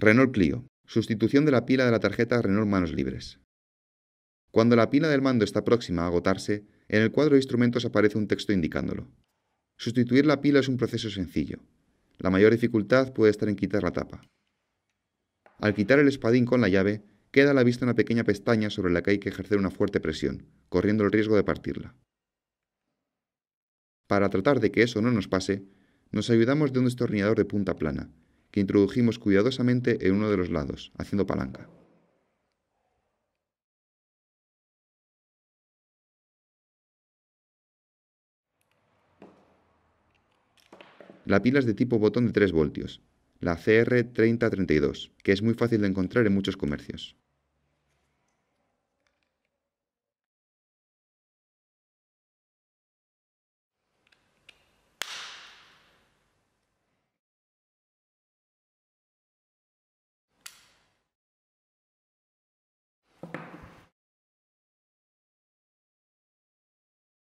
Renault Clio. Sustitución de la pila de la tarjeta Renault Manos Libres. Cuando la pila del mando está próxima a agotarse, en el cuadro de instrumentos aparece un texto indicándolo. Sustituir la pila es un proceso sencillo. La mayor dificultad puede estar en quitar la tapa. Al quitar el espadín con la llave, queda a la vista una pequeña pestaña sobre la que hay que ejercer una fuerte presión, corriendo el riesgo de partirla. Para tratar de que eso no nos pase, nos ayudamos de un destornillador de punta plana, que introdujimos cuidadosamente en uno de los lados, haciendo palanca. La pila es de tipo botón de 3 voltios, la CR3032, que es muy fácil de encontrar en muchos comercios.